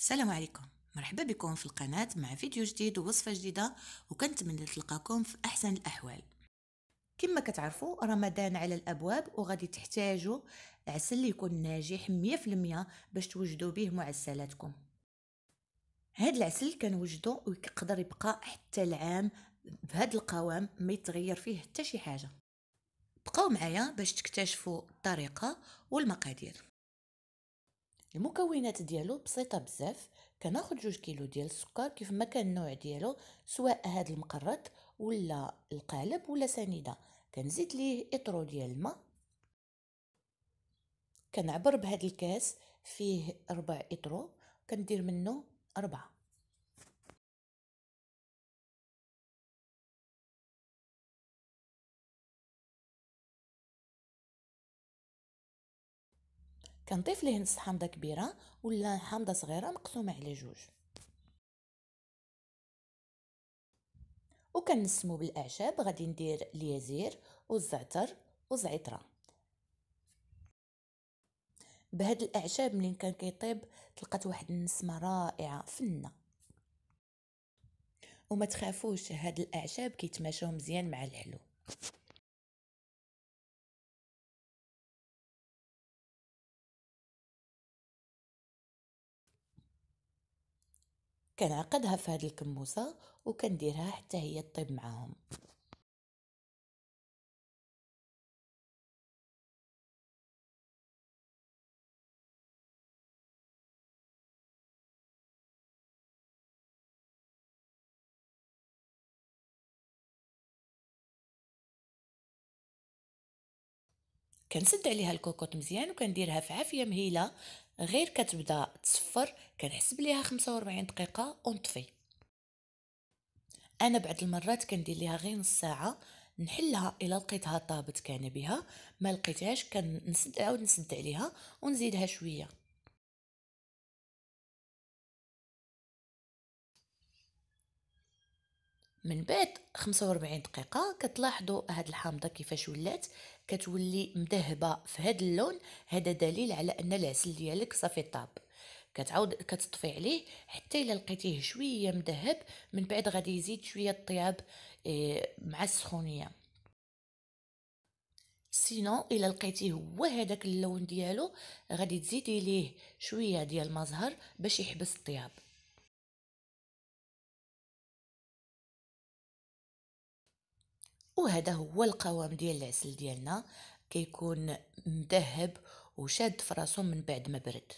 السلام عليكم مرحبا بكم في القناة مع فيديو جديد ووصفة جديدة وكنتمنى تلقاكم في أحسن الأحوال كما كتعرفوا رمضان على الأبواب وغادي تحتاجوا عسل يكون ناجح 100% باش توجدوا به معسلاتكم هاد العسل كنوجدو ويقدر يبقى حتى العام بهاد القوام ما يتغير فيه حتى شي حاجه بقاو معايا باش تكتشفوا الطريقه والمقادير المكونات ديالو بسيطه بزاف كناخذ جوج كيلو ديال السكر كيف ما كان النوع ديالو سواء هاد المقرط ولا القالب ولا سنيده كنزيد ليه اطرو ديال الماء كنعبر بهاد الكاس فيه ربع اطرو كندير منه أربعة كنضيف ليه نص حامضه كبيره ولا حامضه صغيره مقسومه على جوج وكنسمو بالاعشاب غادي ندير اليازير والزعتر والزعتره بهاد الاعشاب ملي كان كيطيب تلقات واحد النسمه رائعه فنه وما تخافوش هاد الاعشاب كيتماشاو مزيان مع الحلو كنعقدها في هاد الكموسه وكنديرها حتى هي طيب معاهم كنسد عليها الكوكوط مزيان وكنديرها في عافيه مهيله غير كتبدا تصفر كنحسب ليها 45 دقيقه ونطفي انا بعد المرات كندير ليها غير نص ساعه نحلها الا لقيتها طابت كان بها ما لقيتهاش كنسد عاود نسد عليها ونزيدها شويه من بعد 45 دقيقة كتلاحظوا هاد الحامضة كيفاش ولات كتولي مذهبة في هاد اللون هذا دليل على أن العسل ديالك صافي طاب كتعاود كتطفي عليه حتى الا لقيتيه شويه مذهب من بعد غادي يزيد شويه الطياب إيه، مع السخونيه سينو الا لقيتيه هو هذاك اللون ديالو غادي تزيدي ليه شويه ديال المزهر باش يحبس الطياب وهذا هو القوام ديال العسل ديالنا كيكون مذهب وشاد فراسو من بعد ما برد